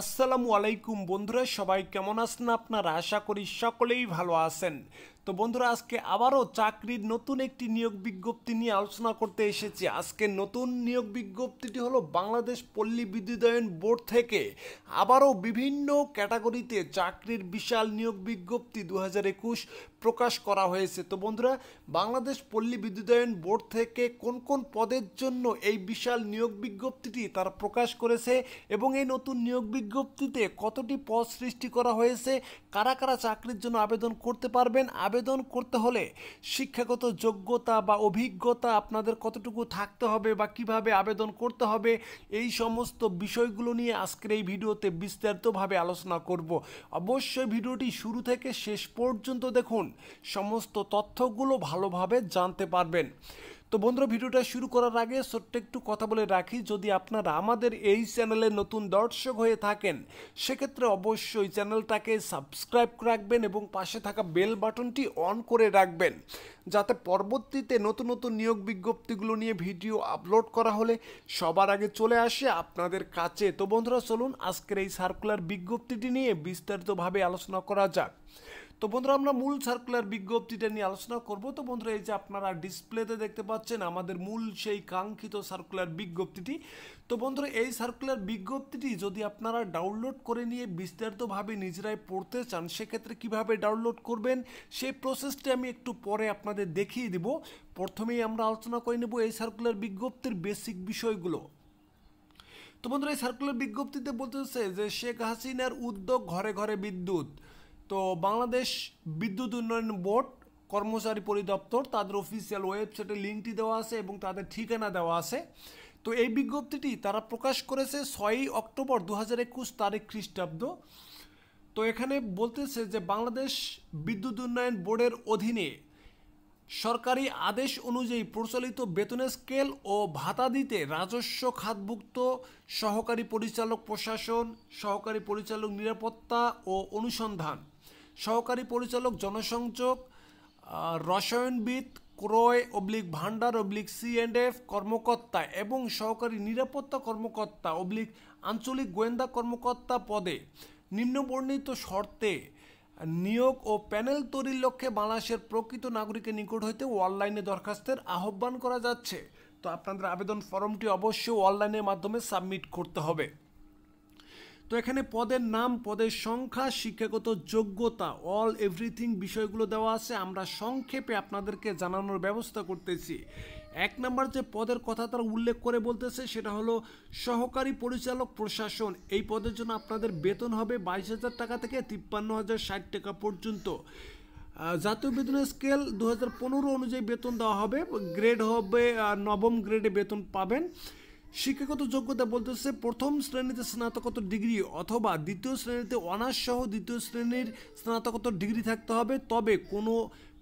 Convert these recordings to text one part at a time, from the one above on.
আসসালামু আলাইকুম বন্ধুরা সবাই কেমন আছেন আপনারা আশা করি সকলেই ভালো আছেন তো বন্ধুরা আজকে আবারও চাকরির নতুন একটি নিয়োগ বিজ্ঞপ্তি নিয়ে আলোচনা করতে এসেছি আজকে নতুন নিয়োগ বিজ্ঞপ্তিটি হলো বাংলাদেশ পল্লী বিদ্যুতায়ন বোর্ড থেকে আবারও বিভিন্ন ক্যাটাগরিতে চাকরির বিশাল নিয়োগ বিজ্ঞপ্তি দু প্রকাশ করা হয়েছে তো বন্ধুরা বাংলাদেশ পল্লী বিদ্যুতায়ন বোর্ড থেকে কোন কোন পদের জন্য এই বিশাল নিয়োগ বিজ্ঞপ্তিটি তারা প্রকাশ করেছে এবং এই নতুন নিয়োগ বিজ্ঞপ্তিতে কতটি পদ সৃষ্টি করা হয়েছে কারা কারা চাকরির জন্য আবেদন করতে পারবেন আবেদন আবেদন করতে হলে শিক্ষাগত যোগ্যতা বা অভিজ্ঞতা আপনাদের কতটুকু থাকতে হবে বা কিভাবে আবেদন করতে হবে এই সমস্ত বিষয়গুলো নিয়ে আজকের এই ভিডিওতে বিস্তারিতভাবে আলোচনা করব অবশ্যই ভিডিওটি শুরু থেকে শেষ পর্যন্ত দেখুন সমস্ত তথ্যগুলো ভালোভাবে জানতে পারবেন তো বন্ধুরা ভিডিওটা শুরু করার আগে ছোট্ট একটু কথা বলে রাখি যদি আপনারা আমাদের এই চ্যানেলে নতুন দর্শক হয়ে থাকেন সেক্ষেত্রে অবশ্যই চ্যানেলটাকে সাবস্ক্রাইব রাখবেন এবং পাশে থাকা বেল বাটনটি অন করে রাখবেন যাতে পরবর্তীতে নতুন নতুন নিয়োগ বিজ্ঞপ্তিগুলো নিয়ে ভিডিও আপলোড করা হলে সবার আগে চলে আসে আপনাদের কাছে তো বন্ধুরা চলুন আজকের এই সার্কুলার বিজ্ঞপ্তিটি নিয়ে বিস্তারিতভাবে আলোচনা করা যাক তো বন্ধুরা আমরা মূল সার্কুলার বিজ্ঞপ্তিটা নিয়ে আলোচনা করব তো বন্ধুরা এই যে আপনারা ডিসপ্লেতে দেখতে পাচ্ছেন আমাদের মূল সেই কাঙ্ক্ষিত সার্কুলার বিজ্ঞপ্তিটি তো বন্ধুরা এই সার্কুলার বিজ্ঞপ্তিটি যদি আপনারা ডাউনলোড করে নিয়ে বিস্তারিতভাবে নিজেরাই পড়তে চান সেক্ষেত্রে কিভাবে ডাউনলোড করবেন সেই প্রসেসটি আমি একটু পরে আপনাদের দেখিয়ে দেব প্রথমেই আমরা আলোচনা করে নেব এই সার্কুলার বিজ্ঞপ্তির বেসিক বিষয়গুলো তো বন্ধুরা এই সার্কুলার বিজ্ঞপ্তিতে বলতে যে শেখ হাসিনার উদ্যোগ ঘরে ঘরে বিদ্যুৎ তো বাংলাদেশ বিদ্যুৎ উন্নয়ন বোর্ড কর্মচারী পরিদপ্তর তাদের অফিসিয়াল ওয়েবসাইটে লিঙ্কটি দেওয়া আছে এবং তাদের ঠিকানা দেওয়া আছে তো এই বিজ্ঞপ্তিটি তারা প্রকাশ করেছে ছয়ই অক্টোবর দু হাজার একুশ তারিখ খ্রিস্টাব্দ তো এখানে বলতেছে যে বাংলাদেশ বিদ্যুৎ উন্নয়ন বোর্ডের অধীনে সরকারি আদেশ অনুযায়ী প্রচলিত বেতন স্কেল ও ভাতা দিতে রাজস্ব খাতভুক্ত সহকারী পরিচালক প্রশাসন সহকারী পরিচালক নিরাপত্তা ও অনুসন্ধান সহকারী পরিচালক জনসংযোগ রসায়নবিদ ক্রয় অবলিক ভান্ডার অবলিক এফ কর্মকর্তা এবং সহকারী নিরাপত্তা কর্মকর্তা অবলিক আঞ্চলিক গোয়েন্দা কর্মকর্তা পদে নিম্নবর্ণিত শর্তে নিয়োগ ও প্যানেল তৈরির লক্ষ্যে বাংলাদেশের প্রকৃত নাগরিকের নিকট হইতে অনলাইনে দরখাস্তের আহ্বান করা যাচ্ছে তো আপনাদের আবেদন ফর্মটি অবশ্যই অনলাইনের মাধ্যমে সাবমিট করতে হবে তো এখানে পদের নাম পদের সংখ্যা শিক্ষাগত যোগ্যতা অল এভরিথিং বিষয়গুলো দেওয়া আছে আমরা সংক্ষেপে আপনাদেরকে জানানোর ব্যবস্থা করতেছি এক নম্বর যে পদের কথা তারা উল্লেখ করে বলতেছে সেটা হলো সহকারী পরিচালক প্রশাসন এই পদের জন্য আপনাদের বেতন হবে বাইশ হাজার টাকা থেকে তিপ্পান্ন হাজার ষাট টাকা পর্যন্ত জাতীয় বেতনের স্কেল দু অনুযায়ী বেতন দেওয়া হবে গ্রেড হবে নবম গ্রেডে বেতন পাবেন শিক্ষাগত যোগ্যতা বলতেছে প্রথম শ্রেণীতে স্নাতকোত্তর ডিগ্রি অথবা দ্বিতীয় শ্রেণীতে অনার্স সহ দ্বিতীয় শ্রেণীর স্নাতকোত্তর ডিগ্রি থাকতে হবে তবে কোনো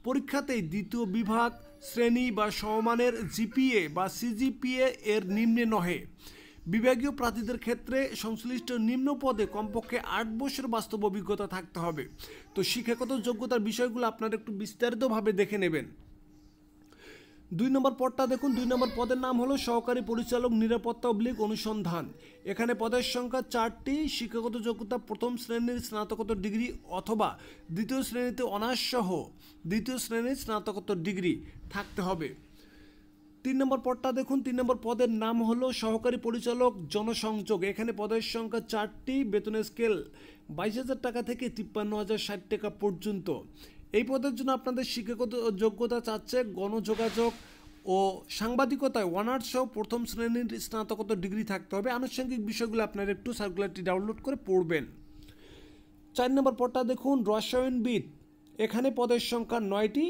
পরীক্ষাতেই দ্বিতীয় বিভাগ শ্রেণী বা সমমানের জিপিএ বা সিজিপিএ এর নিম্নে নহে বিভাগীয় প্রার্থীদের ক্ষেত্রে সংশ্লিষ্ট নিম্ন পদে কমপক্ষে আট বছর বাস্তব অভিজ্ঞতা থাকতে হবে তো শিক্ষাগত যোগ্যতার বিষয়গুলো আপনারা একটু বিস্তারিতভাবে দেখে নেবেন দুই নম্বর পদটা দেখুন দুই নম্বর পদের নাম হলো সহকারী পরিচালক নিরাপত্তা অবলিক অনুসন্ধান এখানে পদের সংখ্যা চারটি শিক্ষাগত যোগ্যতা প্রথম শ্রেণীর স্নাতকোত্তর ডিগ্রি অথবা দ্বিতীয় শ্রেণীতে অনার্স সহ দ্বিতীয় শ্রেণীর স্নাতকোত্তর ডিগ্রি থাকতে হবে তিন নম্বর পদটা দেখুন তিন নম্বর পদের নাম হলো সহকারী পরিচালক জনসংযোগ এখানে পদের সংখ্যা চারটি বেতনের স্কেল বাইশ হাজার টাকা থেকে তিপ্পান্ন হাজার ষাট টাকা পর্যন্ত এই পদের জন্য আপনাদের শিক্ষাগত যোগ্যতা চাচ্ছে গণযোগাযোগ ও সাংবাদিকতায় অনার্স সহ প্রথম শ্রেণীর স্নাতকোত্তর ডিগ্রি থাকতে হবে আনুষঙ্গিক বিষয়গুলো আপনারা একটু সার্কুলারটি ডাউনলোড করে পড়বেন চার নম্বর পদটা দেখুন রসায়নবিদ এখানে পদের সংখ্যা নয়টি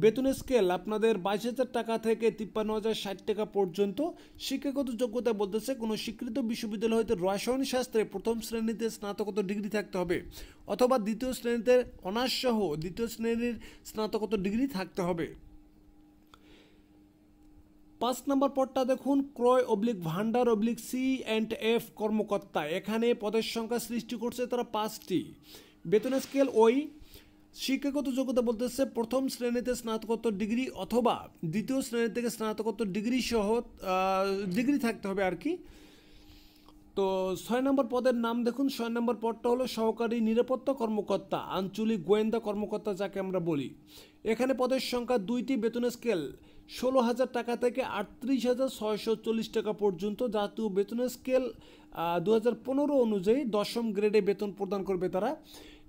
বেতন স্কেল আপনাদের বাইশ হাজার টাকা থেকে তিপ্পান্ন হাজার ষাট টাকা পর্যন্ত শিক্ষাগত যোগ্যতা বলতেছে কোনো স্বীকৃত বিশ্ববিদ্যালয় হয়তো রসায়ন শাস্ত্রে প্রথম শ্রেণীতে স্নাতকোত্তর ডিগ্রি থাকতে হবে অথবা দ্বিতীয় শ্রেণীতে অনার্স সহ দ্বিতীয় শ্রেণীর স্নাতকোত্তর ডিগ্রি থাকতে হবে পাঁচ নম্বর পদটা দেখুন ক্রয় অবলিক ভান্ডার অবলিক সি অ্যান্ড এফ কর্মকর্তা এখানে পদের সংখ্যা সৃষ্টি করছে তারা পাঁচটি বেতন স্কেল ওই শিক্ষাগত যোগ্যতা বলতেছে প্রথম শ্রেণীতে স্নাতকোত্তর ডিগ্রি অথবা দ্বিতীয় শ্রেণী থেকে স্নাতকোত্তর ডিগ্রি সহ ডিগ্রি থাকতে হবে আর কি তো ছয় নম্বর পদের নাম দেখুন ছয় নম্বর পদটা হলো সহকারী নিরাপত্তা কর্মকর্তা আঞ্চলিক গোয়েন্দা কর্মকর্তা যাকে আমরা বলি এখানে পদের সংখ্যা দুইটি বেতন স্কেল ষোলো হাজার টাকা থেকে আটত্রিশ হাজার ছয়শো চল্লিশ টাকা পর্যন্ত জাতীয় বেতন স্কেল দু অনুযায়ী দশম গ্রেডে বেতন প্রদান করবে তারা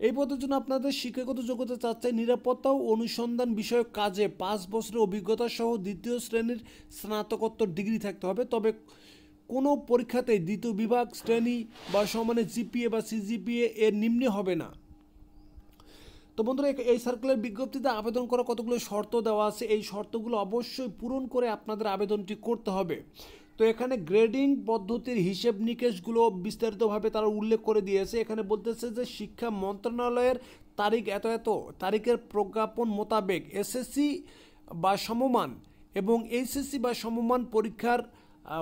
এই পদের জন্য আপনাদের শিক্ষাগত যোগ্যতা চাচ্ছে নিরাপত্তা ও অনুসন্ধান বিষয়ক কাজে পাঁচ বছরের অভিজ্ঞতা সহ দ্বিতীয় শ্রেণীর স্নাতকোত্তর ডিগ্রি থাকতে হবে তবে কোনো পরীক্ষাতে দ্বিতীয় বিভাগ শ্রেণী বা সমানে জিপিএ বা সিজিপিএ এর নিম্নে হবে না তো বন্ধুরা এই সার্কুলার বিজ্ঞপ্তিতে আবেদন করা কতগুলো শর্ত দেওয়া আছে এই শর্তগুলো অবশ্যই পূরণ করে আপনাদের আবেদনটি করতে হবে তো এখানে গ্রেডিং পদ্ধতির হিসেব নিকেশগুলো বিস্তারিতভাবে তারা উল্লেখ করে দিয়েছে এখানে বলতেছে যে শিক্ষা মন্ত্রণালয়ের তারিখ এত এত তারিখের প্রজ্ঞাপন মোতাবেক এসএসসি বা সমমান এবং এইচএসসি বা সমমান পরীক্ষার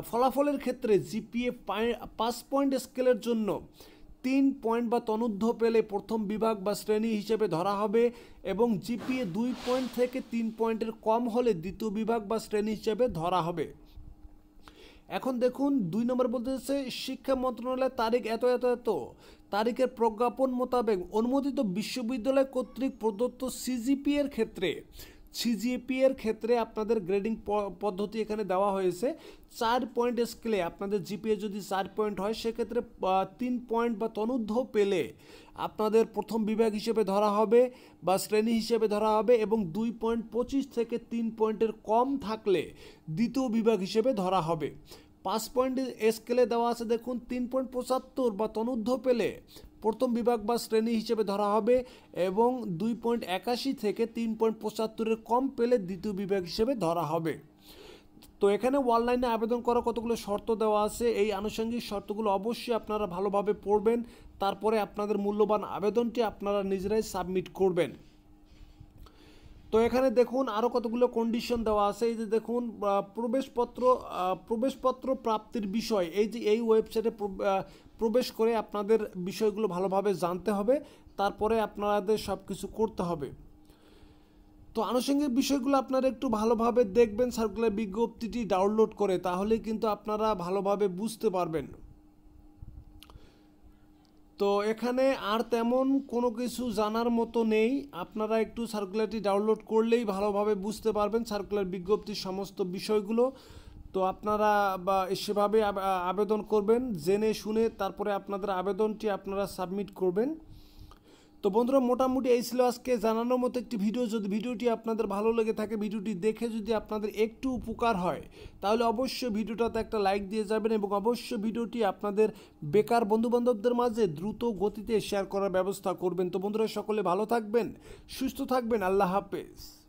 ফলাফলের ক্ষেত্রে জিপিএ পাঁচ পয়েন্ট স্কেলের জন্য তিন পয়েন্ট বা তনুদ্ধ পেলে প্রথম বিভাগ বা শ্রেণী হিসেবে ধরা হবে এবং জিপিএ দুই পয়েন্ট থেকে তিন পয়েন্টের কম হলে দ্বিতীয় বিভাগ বা শ্রেণী হিসেবে ধরা হবে এখন দেখুন দুই নম্বর বলতেছে শিক্ষা মন্ত্রণালয়ের তারিখ এত এত এত তারিখের প্রজ্ঞাপন মোতাবেক অনুমোদিত বিশ্ববিদ্যালয় কর্তৃক প্রদত্ত সিজিপি এর ক্ষেত্রে সিজিপি এর ক্ষেত্রে আপনাদের গ্রেডিং পদ্ধতি এখানে দেওয়া হয়েছে চার পয়েন্ট স্কেলে আপনাদের জিপিএ যদি চার পয়েন্ট হয় সেক্ষেত্রে তিন পয়েন্ট বা তনুদ্ধ পেলে আপনাদের প্রথম বিভাগ হিসেবে ধরা হবে বা শ্রেণী হিসেবে ধরা হবে এবং দুই পয়েন্ট পঁচিশ থেকে তিন পয়েন্টের কম থাকলে দ্বিতীয় বিভাগ হিসেবে ধরা হবে পাঁচ পয়েন্ট স্কেলে দেওয়া আছে দেখুন তিন পয়েন্ট পঁচাত্তর বা তনুদ্ধ পেলে প্রথম বিভাগ বা শ্রেণী হিসেবে ধরা হবে এবং দুই পয়েন্ট একাশি থেকে তিন পয়েন্ট পঁচাত্তরের কম পেলে দ্বিতীয় বিভাগ হিসেবে ধরা হবে তো এখানে অনলাইনে আবেদন করা কতগুলো শর্ত দেওয়া আছে এই আনুষঙ্গিক শর্তগুলো অবশ্যই আপনারা ভালোভাবে পড়বেন তারপরে আপনাদের মূল্যবান আবেদনটি আপনারা নিজেরাই সাবমিট করবেন তো এখানে দেখুন আরও কতগুলো কন্ডিশন দেওয়া আছে এই যে দেখুন প্রবেশপত্র প্রবেশপত্র প্রাপ্তির বিষয় এই যে এই ওয়েবসাইটে প্রবেশ করে আপনাদের বিষয়গুলো ভালোভাবে জানতে হবে তারপরে আপনাদের সব কিছু করতে হবে তো আনুষঙ্গিক বিষয়গুলো আপনারা একটু ভালোভাবে দেখবেন সার্কুলার বিজ্ঞপ্তিটি ডাউনলোড করে তাহলে কিন্তু আপনারা ভালোভাবে বুঝতে পারবেন তো এখানে আর তেমন কোনো কিছু জানার মতো নেই আপনারা একটু সার্কুলারটি ডাউনলোড করলেই ভালোভাবে বুঝতে পারবেন সার্কুলার বিজ্ঞপ্তির সমস্ত বিষয়গুলো তো আপনারা বা সেভাবে আবেদন করবেন জেনে শুনে তারপরে আপনাদের আবেদনটি আপনারা সাবমিট করবেন তো বন্ধুরা মোটামুটি এই ছিল আজকে জানানোর মতো একটি ভিডিও যদি ভিডিওটি আপনাদের ভালো লেগে থাকে ভিডিওটি দেখে যদি আপনাদের একটু উপকার হয় তাহলে অবশ্যই ভিডিওটাতে একটা লাইক দিয়ে যাবেন এবং অবশ্যই ভিডিওটি আপনাদের বেকার বন্ধুবান্ধবদের মাঝে দ্রুত গতিতে শেয়ার করার ব্যবস্থা করবেন তো বন্ধুরা সকলে ভালো থাকবেন সুস্থ থাকবেন আল্লাহ হাফেজ